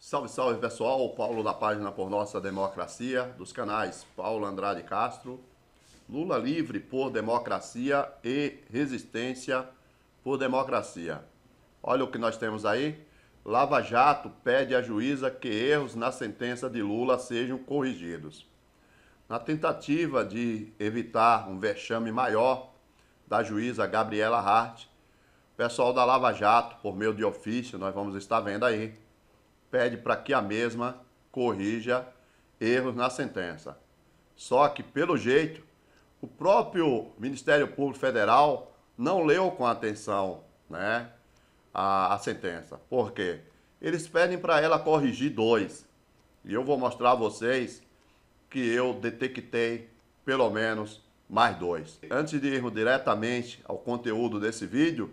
Salve, salve pessoal, Paulo da página Por Nossa Democracia, dos canais Paulo Andrade Castro, Lula Livre por Democracia e Resistência por Democracia. Olha o que nós temos aí. Lava Jato pede à juíza que erros na sentença de Lula sejam corrigidos. Na tentativa de evitar um vexame maior da juíza Gabriela Hart, pessoal da Lava Jato, por meio de ofício, nós vamos estar vendo aí, pede para que a mesma corrija erros na sentença. Só que, pelo jeito, o próprio Ministério Público Federal não leu com atenção né, a, a sentença. Por quê? Eles pedem para ela corrigir dois. E eu vou mostrar a vocês que eu detectei pelo menos mais dois. Antes de irmos diretamente ao conteúdo desse vídeo,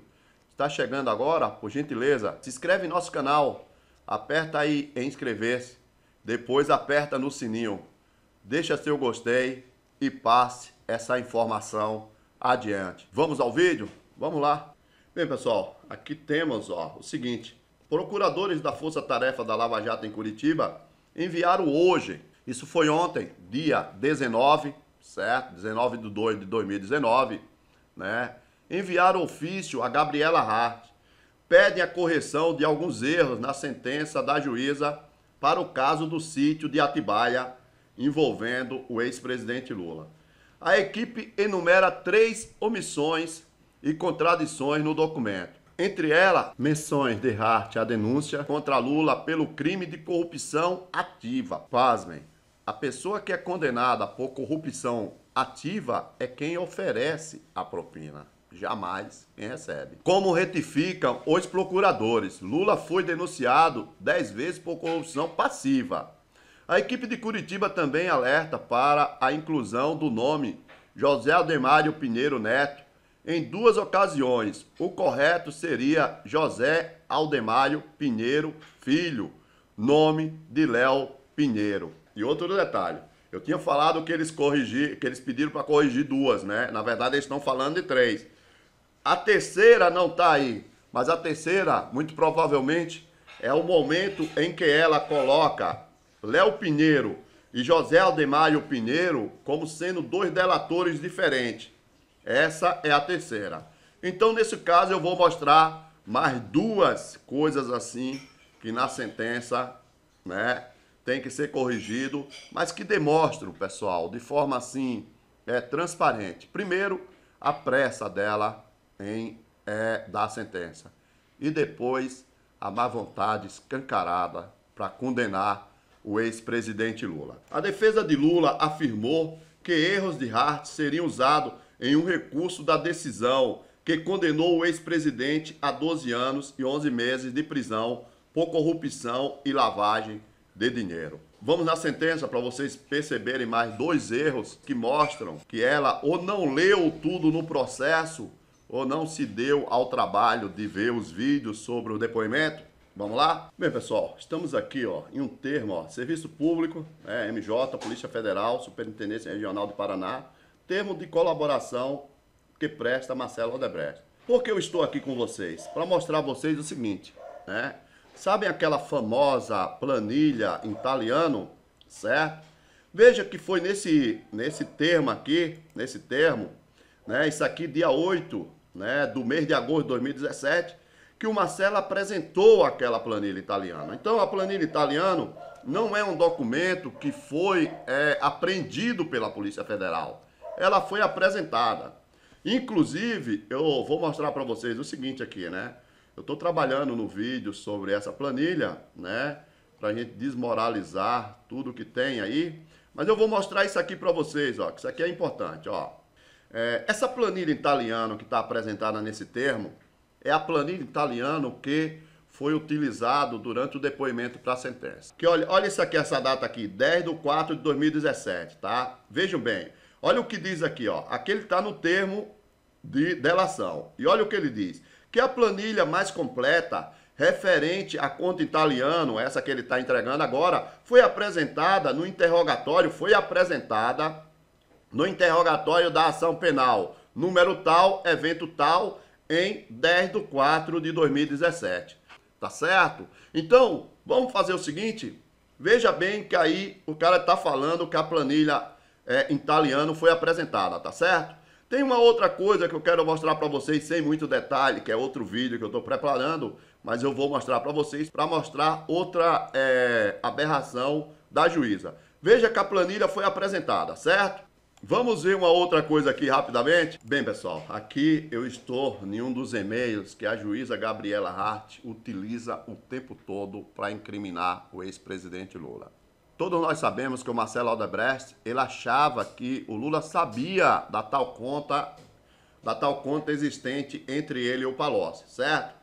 está chegando agora, por gentileza, se inscreve em nosso canal, Aperta aí em inscrever-se, depois aperta no sininho, deixa seu gostei e passe essa informação adiante. Vamos ao vídeo? Vamos lá. Bem, pessoal, aqui temos ó, o seguinte: procuradores da Força Tarefa da Lava Jato em Curitiba enviaram hoje, isso foi ontem, dia 19, certo? 19 de 2 de 2019, né? Enviaram ofício a Gabriela Hart, pedem a correção de alguns erros na sentença da juíza para o caso do sítio de Atibaia envolvendo o ex-presidente Lula. A equipe enumera três omissões e contradições no documento. Entre elas, menções de Hart à denúncia contra Lula pelo crime de corrupção ativa. Pasmem, a pessoa que é condenada por corrupção ativa é quem oferece a propina jamais quem recebe. Como retificam os procuradores, Lula foi denunciado 10 vezes por corrupção passiva. A equipe de Curitiba também alerta para a inclusão do nome José Aldemário Pinheiro Neto em duas ocasiões. O correto seria José Aldemário Pinheiro Filho, nome de Léo Pinheiro. E outro detalhe, eu tinha falado que eles corrigir, que eles pediram para corrigir duas, né? Na verdade, eles estão falando de três. A terceira não está aí, mas a terceira, muito provavelmente, é o momento em que ela coloca Léo Pinheiro e José Aldemário Pinheiro como sendo dois delatores diferentes. Essa é a terceira. Então, nesse caso, eu vou mostrar mais duas coisas assim que na sentença né, tem que ser corrigido, mas que demonstram, pessoal, de forma assim é, transparente. Primeiro, a pressa dela em, é, da sentença. E depois a má vontade escancarada para condenar o ex-presidente Lula. A defesa de Lula afirmou que erros de Hart seriam usados em um recurso da decisão que condenou o ex-presidente a 12 anos e 11 meses de prisão por corrupção e lavagem de dinheiro. Vamos na sentença para vocês perceberem mais dois erros que mostram que ela ou não leu tudo no processo ou não se deu ao trabalho de ver os vídeos sobre o depoimento? Vamos lá? Bem, pessoal, estamos aqui ó, em um termo, ó, Serviço Público, né, MJ, Polícia Federal, Superintendência Regional do Paraná, termo de colaboração que presta Marcelo Odebrecht. Por que eu estou aqui com vocês? Para mostrar a vocês o seguinte, né? Sabem aquela famosa planilha em italiano, certo? Veja que foi nesse, nesse termo aqui, nesse termo, né? Isso aqui dia 8 né, do mês de agosto de 2017, que o Marcelo apresentou aquela planilha italiana. Então, a planilha italiana não é um documento que foi é, apreendido pela Polícia Federal. Ela foi apresentada. Inclusive, eu vou mostrar para vocês o seguinte aqui, né? Eu estou trabalhando no vídeo sobre essa planilha, né? Para a gente desmoralizar tudo que tem aí. Mas eu vou mostrar isso aqui para vocês, ó. Que isso aqui é importante, ó. É, essa planilha italiana que está apresentada nesse termo é a planilha italiana que foi utilizado durante o depoimento para a sentença. Que olha, olha isso aqui, essa data aqui, 10 de 4 de 2017, tá? Vejam bem, olha o que diz aqui, ó. Aqui ele está no termo de delação. E olha o que ele diz. Que a planilha mais completa referente à conta italiano, essa que ele está entregando agora, foi apresentada no interrogatório, foi apresentada no interrogatório da ação penal, número tal, evento tal, em 10 de 4 de 2017. Tá certo? Então, vamos fazer o seguinte. Veja bem que aí o cara está falando que a planilha é, em italiano foi apresentada, tá certo? Tem uma outra coisa que eu quero mostrar para vocês sem muito detalhe, que é outro vídeo que eu estou preparando, mas eu vou mostrar para vocês para mostrar outra é, aberração da juíza. Veja que a planilha foi apresentada, certo? Vamos ver uma outra coisa aqui rapidamente? Bem, pessoal, aqui eu estou em um dos e-mails que a juíza Gabriela Hart utiliza o tempo todo para incriminar o ex-presidente Lula. Todos nós sabemos que o Marcelo Aldebrecht, ele achava que o Lula sabia da tal conta, da tal conta existente entre ele e o Palocci, certo?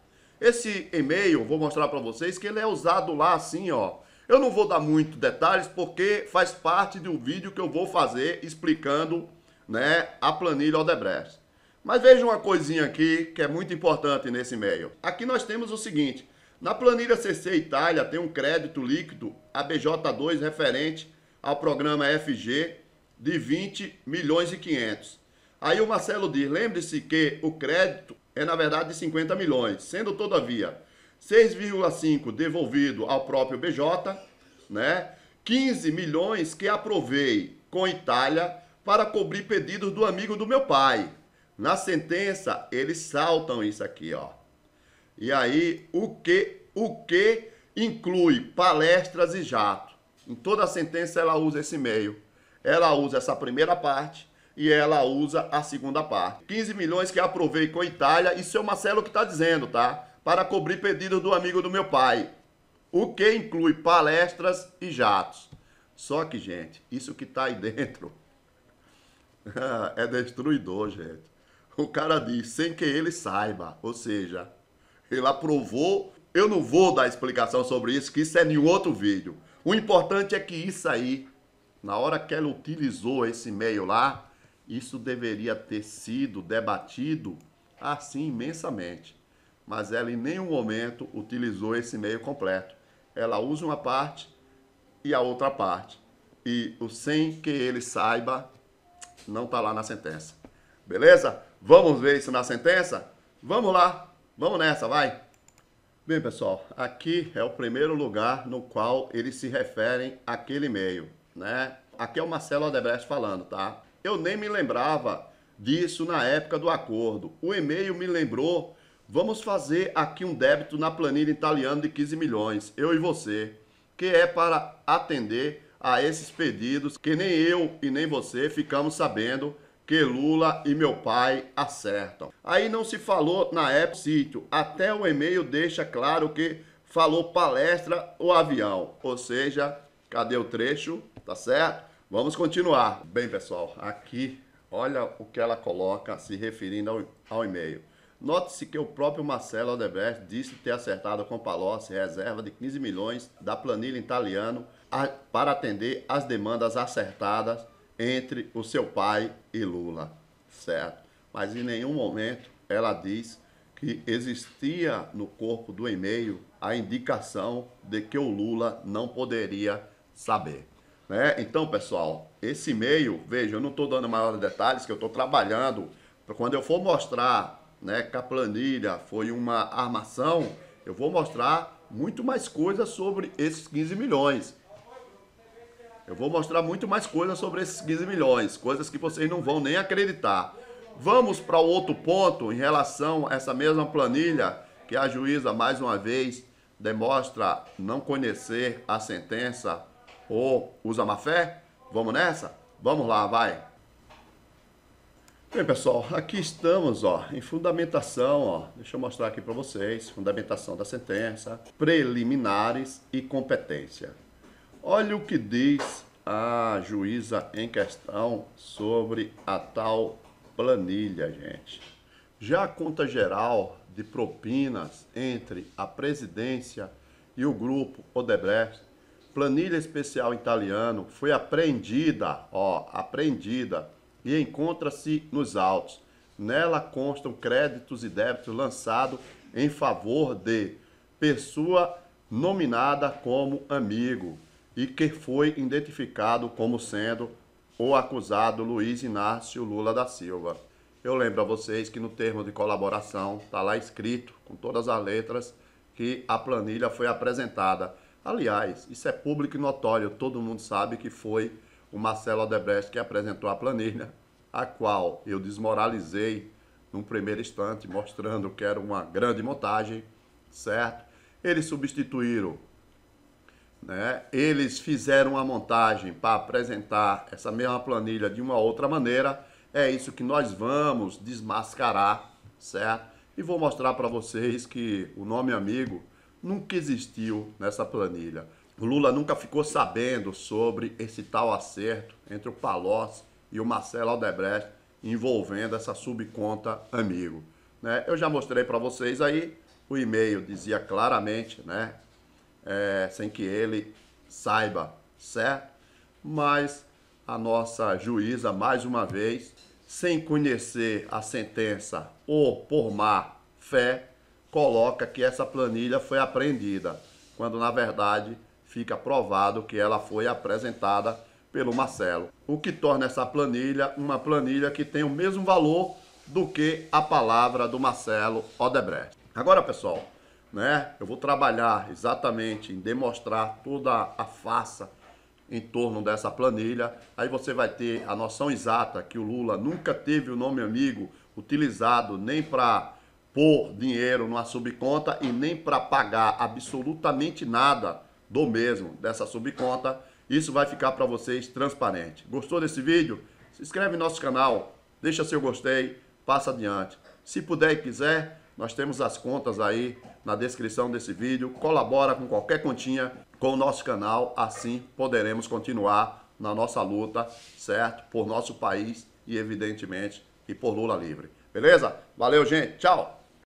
Esse e-mail, vou mostrar para vocês que ele é usado lá assim, ó, eu não vou dar muito detalhes porque faz parte de um vídeo que eu vou fazer explicando né, a planilha Odebrecht. Mas veja uma coisinha aqui que é muito importante nesse e-mail. Aqui nós temos o seguinte, na planilha CC Itália tem um crédito líquido ABJ2 referente ao programa FG de 20 milhões e 500. Aí o Marcelo diz, lembre-se que o crédito é na verdade de 50 milhões, sendo todavia 6,5 devolvido ao próprio BJ, né? 15 milhões que aprovei com Itália para cobrir pedidos do amigo do meu pai. Na sentença, eles saltam isso aqui, ó. E aí, o que, o que inclui palestras e jato. Em toda a sentença ela usa esse meio. Ela usa essa primeira parte e ela usa a segunda parte. 15 milhões que aprovei com Itália, isso é o Marcelo que está dizendo, tá? para cobrir pedido do amigo do meu pai, o que inclui palestras e jatos. Só que, gente, isso que está aí dentro é destruidor, gente. O cara diz, sem que ele saiba, ou seja, ele aprovou. Eu não vou dar explicação sobre isso, que isso é em outro vídeo. O importante é que isso aí, na hora que ela utilizou esse e-mail lá, isso deveria ter sido debatido assim imensamente mas ela em nenhum momento utilizou esse meio completo. Ela usa uma parte e a outra parte. E o sem que ele saiba não está lá na sentença. Beleza? Vamos ver isso na sentença? Vamos lá, vamos nessa, vai! Bem, pessoal, aqui é o primeiro lugar no qual eles se referem àquele meio, né? Aqui é o Marcelo Odebrecht falando, tá? Eu nem me lembrava disso na época do acordo. O e-mail me lembrou Vamos fazer aqui um débito na planilha italiana de 15 milhões, eu e você, que é para atender a esses pedidos que nem eu e nem você ficamos sabendo que Lula e meu pai acertam. Aí não se falou na época sítio, até o e-mail deixa claro que falou palestra ou avião, ou seja, cadê o trecho, tá certo? Vamos continuar. Bem pessoal, aqui olha o que ela coloca se referindo ao, ao e-mail. Note-se que o próprio Marcelo Odebrecht disse ter acertado com Palocci reserva de 15 milhões da planilha italiana para atender às demandas acertadas entre o seu pai e Lula, certo? Mas em nenhum momento ela diz que existia no corpo do e-mail a indicação de que o Lula não poderia saber. Né? Então, pessoal, esse e-mail, veja, eu não estou dando maiores detalhes, que eu estou trabalhando. Quando eu for mostrar né, com a planilha, foi uma armação, eu vou mostrar muito mais coisas sobre esses 15 milhões. Eu vou mostrar muito mais coisas sobre esses 15 milhões, coisas que vocês não vão nem acreditar. Vamos para o outro ponto em relação a essa mesma planilha que a juíza, mais uma vez, demonstra não conhecer a sentença ou usa má fé? Vamos nessa? Vamos lá, vai! Bem, pessoal, aqui estamos ó, em fundamentação, ó, deixa eu mostrar aqui para vocês, fundamentação da sentença, preliminares e competência. Olha o que diz a juíza em questão sobre a tal planilha, gente. Já a conta geral de propinas entre a presidência e o grupo Odebrecht, planilha especial italiano, foi apreendida, ó, apreendida, e encontra-se nos autos. Nela constam créditos e débitos lançados em favor de pessoa nominada como amigo e que foi identificado como sendo o acusado Luiz Inácio Lula da Silva. Eu lembro a vocês que no termo de colaboração está lá escrito, com todas as letras, que a planilha foi apresentada. Aliás, isso é público e notório, todo mundo sabe que foi o Marcelo Odebrecht, que apresentou a planilha, a qual eu desmoralizei num primeiro instante, mostrando que era uma grande montagem, certo? Eles substituíram, né? eles fizeram a montagem para apresentar essa mesma planilha de uma outra maneira. É isso que nós vamos desmascarar, certo? E vou mostrar para vocês que o nome amigo nunca existiu nessa planilha. Lula nunca ficou sabendo sobre esse tal acerto entre o Palocci e o Marcelo Aldebrecht envolvendo essa subconta amigo. Né? Eu já mostrei para vocês aí, o e-mail dizia claramente, né? É, sem que ele saiba, certo? Mas a nossa juíza, mais uma vez, sem conhecer a sentença ou por má fé, coloca que essa planilha foi apreendida, quando na verdade fica provado que ela foi apresentada pelo Marcelo. O que torna essa planilha uma planilha que tem o mesmo valor do que a palavra do Marcelo Odebrecht. Agora, pessoal, né, eu vou trabalhar exatamente em demonstrar toda a farsa em torno dessa planilha. Aí você vai ter a noção exata que o Lula nunca teve o nome amigo utilizado nem para pôr dinheiro numa subconta e nem para pagar absolutamente nada do mesmo, dessa subconta. Isso vai ficar para vocês transparente. Gostou desse vídeo? Se inscreve no nosso canal, deixa seu gostei, passa adiante. Se puder e quiser, nós temos as contas aí na descrição desse vídeo. Colabora com qualquer continha com o nosso canal, assim poderemos continuar na nossa luta, certo? Por nosso país e, evidentemente, e por Lula livre. Beleza? Valeu, gente. Tchau!